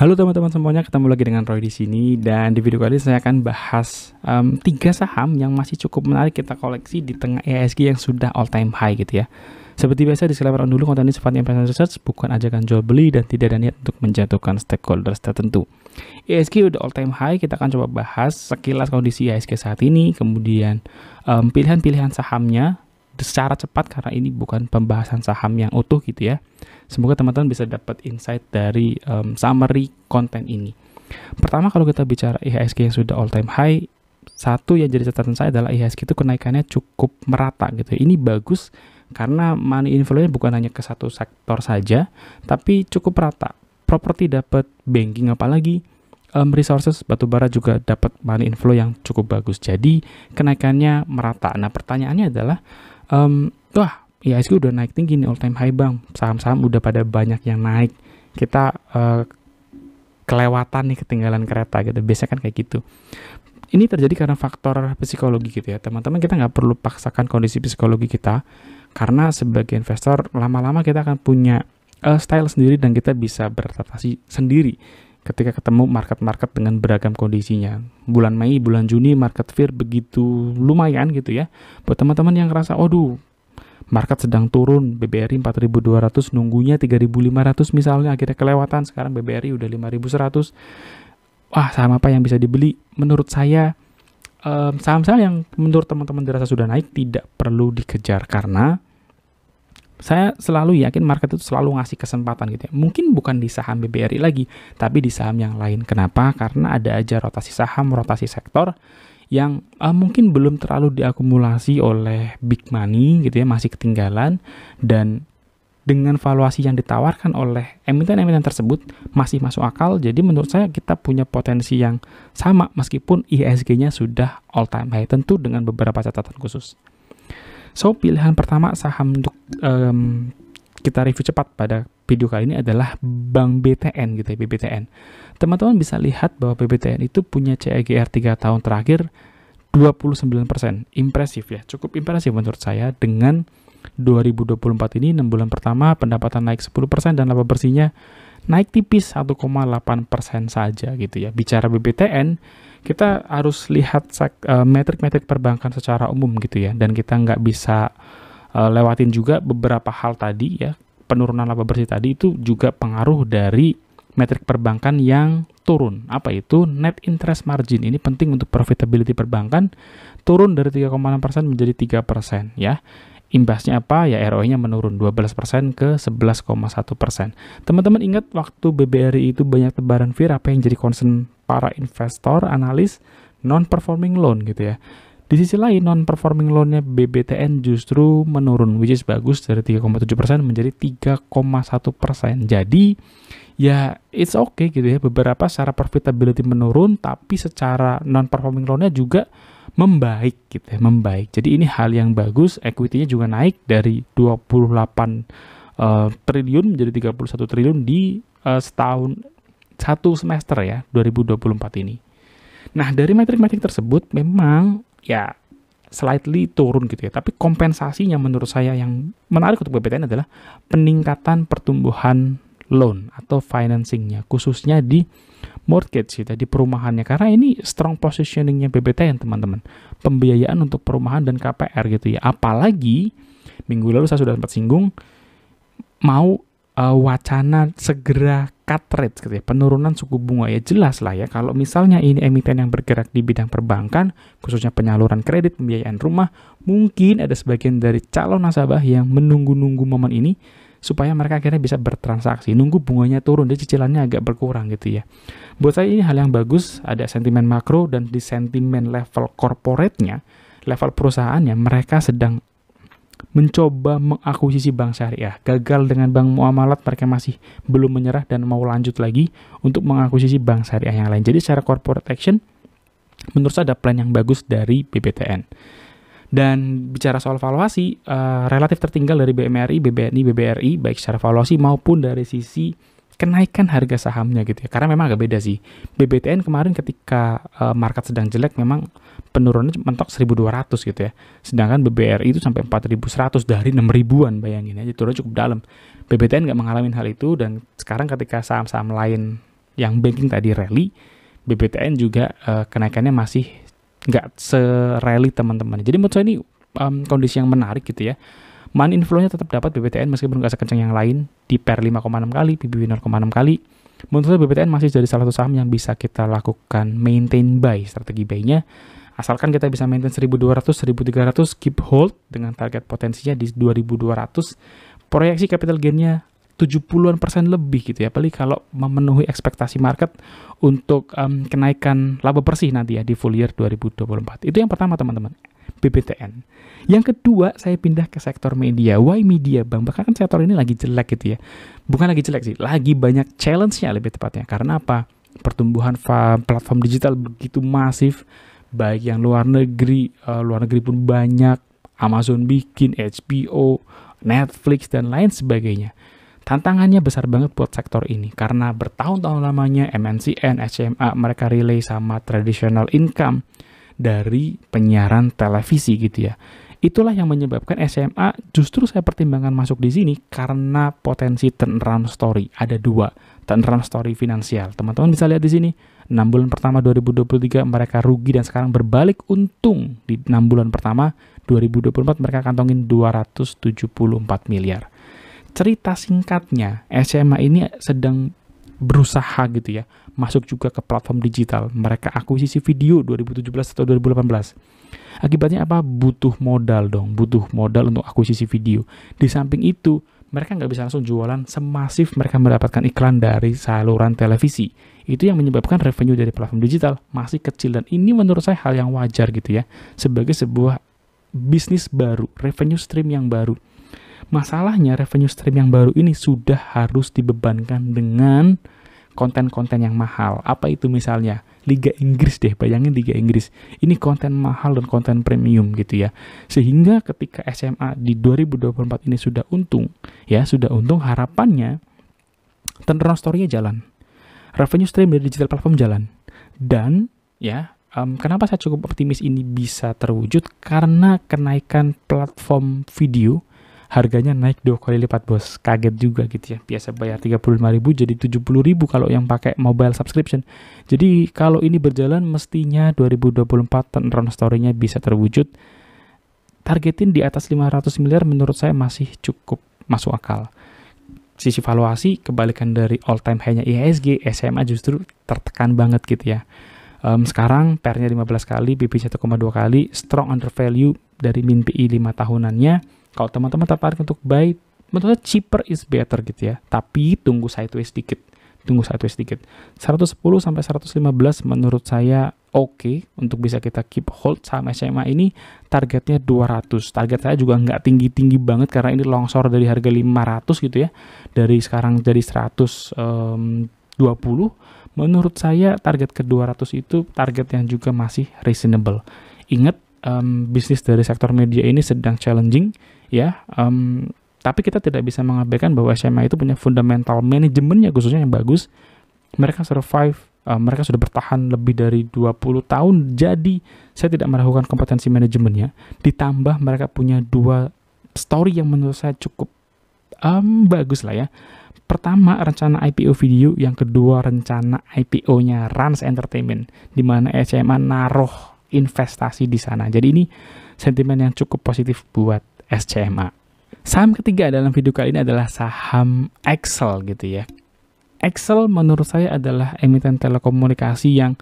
Halo teman-teman semuanya, ketemu lagi dengan Roy di sini dan di video kali ini saya akan bahas um, tiga saham yang masih cukup menarik kita koleksi di tengah ESG yang sudah all time high gitu ya. Seperti biasa, di selebar dulu konten ini sifatnya investment research, bukan ajakan jual beli dan tidak ada niat untuk menjatuhkan stakeholder tertentu. ESG udah all time high, kita akan coba bahas sekilas kondisi ESG saat ini, kemudian pilihan-pilihan um, pilihan -pilihan sahamnya, secara cepat karena ini bukan pembahasan saham yang utuh gitu ya. Semoga teman-teman bisa dapat insight dari um, summary konten ini. Pertama kalau kita bicara IHSG yang sudah all time high, satu yang jadi catatan saya adalah IHSG itu kenaikannya cukup merata gitu. Ini bagus karena money inflow-nya bukan hanya ke satu sektor saja, tapi cukup merata. Properti dapat banking apalagi, um, resources batubara juga dapat money inflow yang cukup bagus. Jadi kenaikannya merata. Nah pertanyaannya adalah um, wah ya, IHSG udah naik tinggi nih all time high bang saham-saham udah pada banyak yang naik kita uh, kelewatan nih ketinggalan kereta gitu biasanya kan kayak gitu ini terjadi karena faktor psikologi gitu ya teman-teman kita nggak perlu paksakan kondisi psikologi kita karena sebagai investor lama-lama kita akan punya uh, style sendiri dan kita bisa beradaptasi sendiri ketika ketemu market-market dengan beragam kondisinya. Bulan Mei, bulan Juni market fear begitu lumayan gitu ya. Buat teman-teman yang ngerasa, aduh market sedang turun, BBRI 4200 nunggunya 3500 misalnya akhirnya kelewatan, sekarang BBRI udah 5100. Wah, saham apa yang bisa dibeli? Menurut saya saham-saham um, yang menurut teman-teman dirasa sudah naik tidak perlu dikejar karena saya selalu yakin market itu selalu ngasih kesempatan gitu ya. Mungkin bukan di saham BBRI lagi, tapi di saham yang lain. Kenapa? Karena ada aja rotasi saham, rotasi sektor yang uh, mungkin belum terlalu diakumulasi oleh big money gitu ya, masih ketinggalan dan dengan valuasi yang ditawarkan oleh emiten-emiten tersebut masih masuk akal. Jadi menurut saya kita punya potensi yang sama meskipun ISG-nya sudah all time high tentu dengan beberapa catatan khusus. So, pilihan pertama saham untuk um, kita review cepat pada video kali ini adalah Bank BTN gitu ya, BBTN. Teman-teman bisa lihat bahwa BBTN itu punya CAGR e 3 tahun terakhir 29%. Impresif ya, cukup impresif menurut saya dengan 2024 ini 6 bulan pertama pendapatan naik 10% dan laba bersihnya naik tipis 1,8% saja gitu ya. Bicara BBTN, kita harus lihat eh, metrik-metrik perbankan secara umum gitu ya dan kita nggak bisa uh, lewatin juga beberapa hal tadi ya penurunan laba bersih tadi itu juga pengaruh dari metrik perbankan yang turun. Apa itu? Net interest margin. Ini penting untuk profitability perbankan turun dari 3,6% menjadi 3% ya. Imbasnya apa? Ya ROI-nya menurun 12% ke 11,1%. Teman-teman ingat waktu BBRI itu banyak tebaran fear apa yang jadi concern para investor, analis, non-performing loan gitu ya. Di sisi lain, non-performing loan-nya BBTN justru menurun, which is bagus dari 3,7% menjadi 3,1%. Jadi, ya it's okay gitu ya. Beberapa secara profitability menurun, tapi secara non-performing loan-nya juga membaik gitu ya, membaik. Jadi ini hal yang bagus, equity-nya juga naik dari 28 uh, eh, triliun menjadi 31 triliun di uh, setahun satu semester ya 2024 ini. Nah, dari metrik-metrik tersebut memang ya slightly turun gitu ya. Tapi kompensasinya menurut saya yang menarik untuk BPTN adalah peningkatan pertumbuhan loan atau financingnya khususnya di mortgage ya, di perumahannya karena ini strong positioningnya yang teman-teman pembiayaan untuk perumahan dan KPR gitu ya apalagi minggu lalu saya sudah sempat singgung mau uh, wacana segera cut rate gitu ya, penurunan suku bunga ya jelas lah ya kalau misalnya ini emiten yang bergerak di bidang perbankan khususnya penyaluran kredit pembiayaan rumah mungkin ada sebagian dari calon nasabah yang menunggu-nunggu momen ini supaya mereka akhirnya bisa bertransaksi nunggu bunganya turun dan cicilannya agak berkurang gitu ya buat saya ini hal yang bagus ada sentimen makro dan di sentimen level corporate-nya level perusahaannya mereka sedang mencoba mengakuisisi bank syariah. Gagal dengan bank muamalat, mereka masih belum menyerah dan mau lanjut lagi untuk mengakuisisi bank syariah yang lain. Jadi secara corporate action, menurut saya ada plan yang bagus dari BPTN. Dan bicara soal valuasi, uh, relatif tertinggal dari BMRI, BBNI, BBRI, baik secara valuasi maupun dari sisi kenaikan harga sahamnya gitu ya. Karena memang agak beda sih. BBTN kemarin ketika uh, market sedang jelek memang penurunannya mentok 1200 gitu ya. Sedangkan BBRI itu sampai 4100 dari 6000-an bayangin aja turunnya cukup dalam. BBTN nggak mengalami hal itu dan sekarang ketika saham-saham lain yang banking tadi rally, BBTN juga uh, kenaikannya masih nggak sereli teman-teman. Jadi menurut saya ini um, kondisi yang menarik gitu ya. Money inflow tetap dapat BBTN meskipun nggak sekencang yang lain di PER 5,6 kali, PBB koma enam kali. Menurut saya BBTN masih jadi salah satu saham yang bisa kita lakukan maintain buy strategi buy-nya asalkan kita bisa maintain 1200 1300 keep hold dengan target potensinya di 2200 proyeksi capital gain-nya 70-an persen lebih gitu ya, apalagi kalau memenuhi ekspektasi market untuk um, kenaikan laba bersih nanti ya di full year 2024. Itu yang pertama teman-teman, BBTN. Yang kedua, saya pindah ke sektor media. Why media, Bang? Bahkan kan sektor ini lagi jelek gitu ya. Bukan lagi jelek sih, lagi banyak challenge-nya lebih tepatnya. Karena apa? Pertumbuhan platform digital begitu masif, baik yang luar negeri, uh, luar negeri pun banyak, Amazon bikin, HBO, Netflix, dan lain sebagainya Tantangannya besar banget buat sektor ini karena bertahun-tahun lamanya MNCN, SMA mereka relay sama traditional income dari penyiaran televisi gitu ya. Itulah yang menyebabkan SMA justru saya pertimbangkan masuk di sini karena potensi turnaround story. Ada dua turnaround story finansial. Teman-teman bisa lihat di sini. 6 bulan pertama 2023 mereka rugi dan sekarang berbalik untung. Di 6 bulan pertama 2024 mereka kantongin 274 miliar cerita singkatnya SMA ini sedang berusaha gitu ya masuk juga ke platform digital mereka akuisisi video 2017 atau 2018 akibatnya apa butuh modal dong butuh modal untuk akuisisi video di samping itu mereka nggak bisa langsung jualan semasif mereka mendapatkan iklan dari saluran televisi itu yang menyebabkan revenue dari platform digital masih kecil dan ini menurut saya hal yang wajar gitu ya sebagai sebuah bisnis baru revenue stream yang baru Masalahnya revenue stream yang baru ini sudah harus dibebankan dengan konten-konten yang mahal. Apa itu misalnya? Liga Inggris deh, bayangin Liga Inggris. Ini konten mahal dan konten premium gitu ya. Sehingga ketika SMA di 2024 ini sudah untung, ya sudah untung harapannya turnaround story-nya jalan. Revenue stream dari digital platform jalan. Dan ya, um, kenapa saya cukup optimis ini bisa terwujud? Karena kenaikan platform video harganya naik dua kali lipat bos kaget juga gitu ya biasa bayar 35.000 jadi 70.000 kalau yang pakai mobile subscription jadi kalau ini berjalan mestinya 2024 turnaround story-nya bisa terwujud targetin di atas 500 miliar menurut saya masih cukup masuk akal sisi valuasi kebalikan dari all time high-nya IHSG SMA justru tertekan banget gitu ya um, sekarang pernya 15 kali BP 1,2 kali strong under value dari min PI 5 tahunannya kalau teman-teman tertarik untuk buy, menurut saya cheaper is better gitu ya. Tapi tunggu sideways sedikit. Tunggu sideways sedikit. 110 sampai 115 menurut saya oke okay untuk bisa kita keep hold saham SMA ini targetnya 200. Target saya juga nggak tinggi-tinggi banget karena ini longsor dari harga 500 gitu ya. Dari sekarang jadi 120, menurut saya target ke 200 itu target yang juga masih reasonable. Ingat, um, bisnis dari sektor media ini sedang challenging ya um, tapi kita tidak bisa mengabaikan bahwa SMA itu punya fundamental manajemennya khususnya yang bagus mereka survive uh, mereka sudah bertahan lebih dari 20 tahun jadi saya tidak meragukan kompetensi manajemennya ditambah mereka punya dua story yang menurut saya cukup um, bagus lah ya pertama rencana IPO video yang kedua rencana IPO-nya Rans Entertainment di mana SMA naruh investasi di sana. Jadi ini sentimen yang cukup positif buat SCMA. Saham ketiga dalam video kali ini adalah saham Excel gitu ya. Excel menurut saya adalah emiten telekomunikasi yang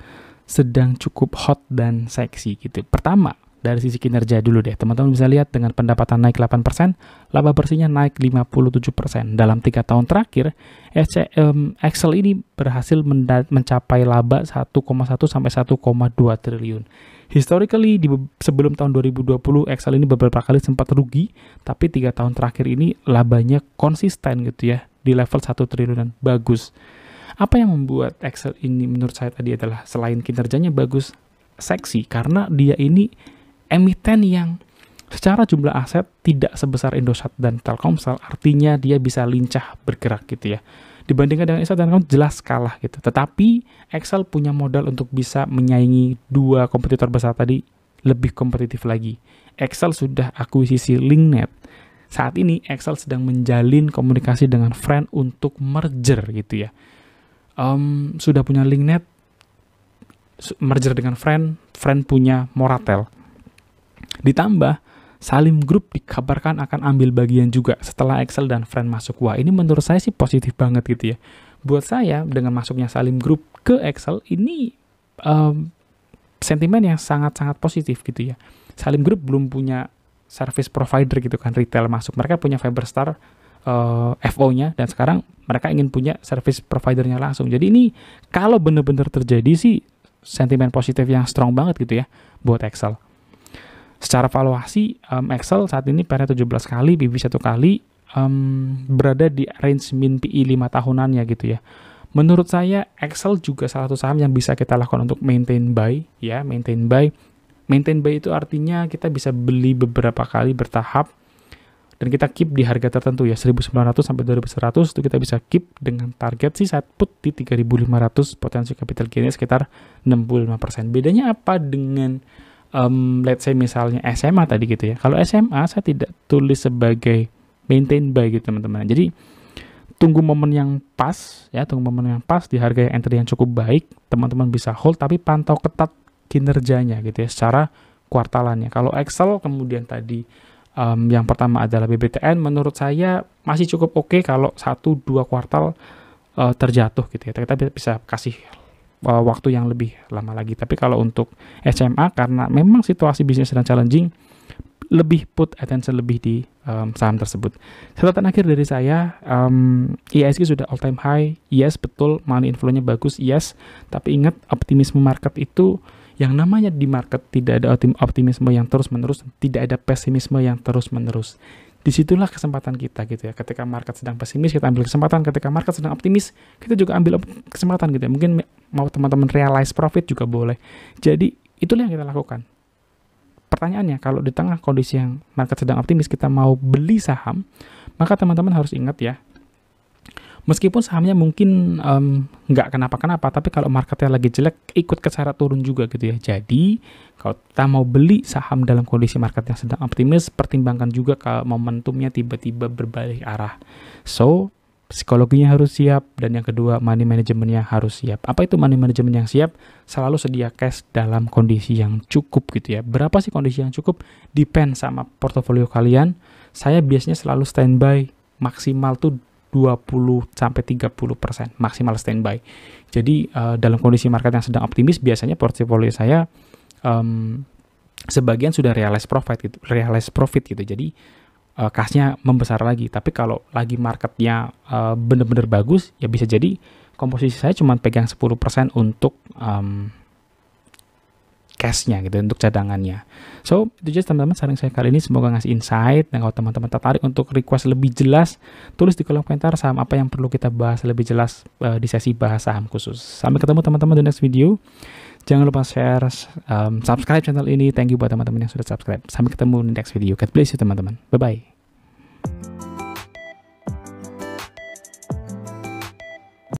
sedang cukup hot dan seksi gitu. Pertama, dari sisi kinerja dulu deh. Teman-teman bisa lihat dengan pendapatan naik 8%, laba bersihnya naik 57%. Dalam tiga tahun terakhir, Excel ini berhasil mencapai laba 1,1 sampai 1,2 triliun. Historically, di sebelum tahun 2020, Excel ini beberapa kali sempat rugi, tapi tiga tahun terakhir ini labanya konsisten gitu ya, di level 1 triliunan, bagus. Apa yang membuat Excel ini menurut saya tadi adalah selain kinerjanya bagus, seksi, karena dia ini emiten yang secara jumlah aset tidak sebesar Indosat dan Telkomsel, artinya dia bisa lincah bergerak gitu ya dibandingkan dengan Excel dan kamu jelas kalah gitu. Tetapi Excel punya modal untuk bisa menyaingi dua kompetitor besar tadi lebih kompetitif lagi. Excel sudah akuisisi Linknet. Saat ini Excel sedang menjalin komunikasi dengan Friend untuk merger gitu ya. Um, sudah punya Linknet, merger dengan Friend, Friend punya Moratel. Ditambah Salim Group dikabarkan akan ambil bagian juga setelah Excel dan Friend masuk. Wah, ini menurut saya sih positif banget gitu ya. Buat saya, dengan masuknya Salim Group ke Excel, ini um, sentimen yang sangat-sangat positif gitu ya. Salim Group belum punya service provider gitu kan, retail masuk. Mereka punya Fiberstar uh, eh, FO-nya, dan sekarang mereka ingin punya service providernya langsung. Jadi ini kalau benar-benar terjadi sih, sentimen positif yang strong banget gitu ya buat Excel. Secara valuasi, um, Excel saat ini pr 17 kali, BB satu kali, um, berada di range min PI 5 tahunannya gitu ya. Menurut saya, Excel juga salah satu saham yang bisa kita lakukan untuk maintain buy, ya, maintain buy. Maintain buy itu artinya kita bisa beli beberapa kali bertahap, dan kita keep di harga tertentu ya 1900 sampai 2100 itu kita bisa keep dengan target sih saat put di 3500 potensi capital gainnya sekitar 65%. Bedanya apa dengan um, let's say misalnya SMA tadi gitu ya. Kalau SMA saya tidak tulis sebagai maintain by gitu teman-teman. Jadi tunggu momen yang pas ya, tunggu momen yang pas di harga yang entry yang cukup baik, teman-teman bisa hold tapi pantau ketat kinerjanya gitu ya secara kuartalannya. Kalau Excel kemudian tadi um, yang pertama adalah BBTN menurut saya masih cukup oke okay kalau satu dua kuartal uh, terjatuh gitu ya. Kita bisa kasih uh, waktu yang lebih lama lagi. Tapi kalau untuk SMA karena memang situasi bisnis sedang challenging, lebih put attention lebih di um, saham tersebut. Catatan akhir dari saya, um, ISG e sudah all time high. Yes, betul money inflow-nya bagus. Yes, tapi ingat optimisme market itu yang namanya di market tidak ada optimisme yang terus-menerus, tidak ada pesimisme yang terus-menerus disitulah kesempatan kita gitu ya ketika market sedang pesimis kita ambil kesempatan ketika market sedang optimis kita juga ambil kesempatan gitu ya mungkin mau teman-teman realize profit juga boleh jadi itulah yang kita lakukan pertanyaannya kalau di tengah kondisi yang market sedang optimis kita mau beli saham maka teman-teman harus ingat ya Meskipun sahamnya mungkin nggak um, kenapa-kenapa, tapi kalau marketnya lagi jelek, ikut ke cara turun juga gitu ya. Jadi, kalau kita mau beli saham dalam kondisi market yang sedang optimis, pertimbangkan juga kalau momentumnya tiba-tiba berbalik arah. So, psikologinya harus siap, dan yang kedua, money managementnya harus siap. Apa itu money management yang siap? Selalu sedia cash dalam kondisi yang cukup gitu ya. Berapa sih kondisi yang cukup? Depend sama portofolio kalian. Saya biasanya selalu standby maksimal tuh 20 sampai 30% maksimal standby. Jadi uh, dalam kondisi market yang sedang optimis biasanya portfolio saya um, sebagian sudah realize profit gitu, realize profit gitu. Jadi uh, eh, kasnya membesar lagi. Tapi kalau lagi marketnya uh, eh, bener-bener bagus ya bisa jadi komposisi saya cuma pegang 10% untuk um, cashnya gitu untuk cadangannya. So itu aja teman-teman saran saya kali ini semoga ngasih insight dan kalau teman-teman tertarik untuk request lebih jelas tulis di kolom komentar saham apa yang perlu kita bahas lebih jelas uh, di sesi bahas saham khusus. Sampai ketemu teman-teman di next video. Jangan lupa share, um, subscribe channel ini. Thank you buat teman-teman yang sudah subscribe. Sampai ketemu di next video. God bless you teman-teman. Bye-bye.